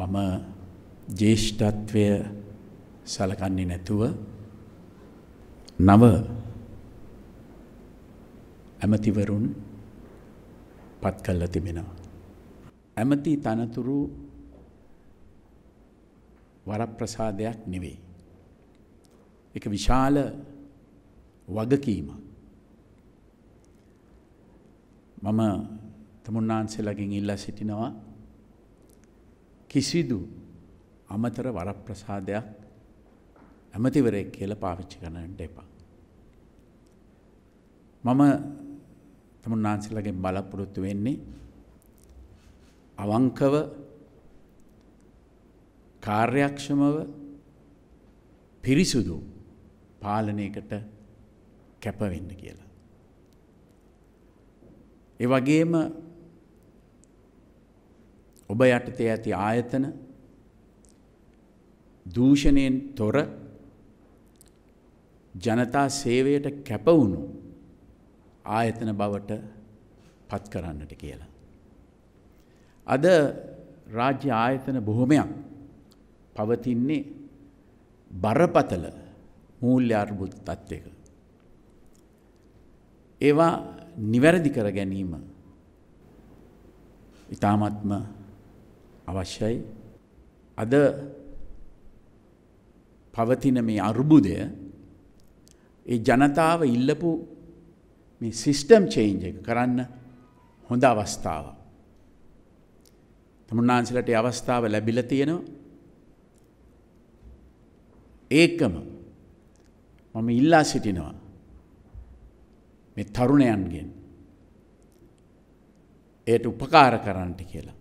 මම ජේෂ්ඨත්වය සලකන්නේ නැතුව නව ඇමතිවරුන් පත් කල්ල තිබෙනවා. ඇමති තනතුරු වරප්‍රසාදයක් නෙවෙයි. එක විශාල වගකීමක්. මම තමුන්නාන්සෙලගින් ඉල්ලා සිටිනවා කිසිදු අමතර වරප්‍රසාදයක් ඇමතිවරෙක් කියලා පාවිච්චි කරන්නට එපා. මම තමුන්නාන්සලගෙන් බලාපොරොත්තු වෙන්නේ අවංකව කාර්යක්ෂමව පිරිසුදු පාලනයකට කැපවෙන්න කියලා. ඒ වගේම ඔබ යටතේ ඇති ආයතන දූෂණයෙන් තොර ජනතා සේවයට කැපවුණු ආයතන බවට පත් කරන්නට කියලා. අද රාජ්‍ය ආයතන බොහොමයක් පවතින්නේ බරපතල මූල්‍යාර්බුත් තත්ත්වක. ඒවා නිවැරදි කර ගැනීම ඉතාමත්ම අවශ්‍යයි අද පවතින මේ අර්බුදය ඒ ජනතාව ඉල්ලපු මේ සිිස්ටම් චේන්ජ එක කරන්න හොඳ අවස්ථාව. තමුන්නාන්සලට අවස්ථාව ලැබිල තියෙනවා ඒකම මම ඉල්ලා සිටිනවා මේ තරුණයන්ගෙන් එයට උපකාර කරන්නට කියලා.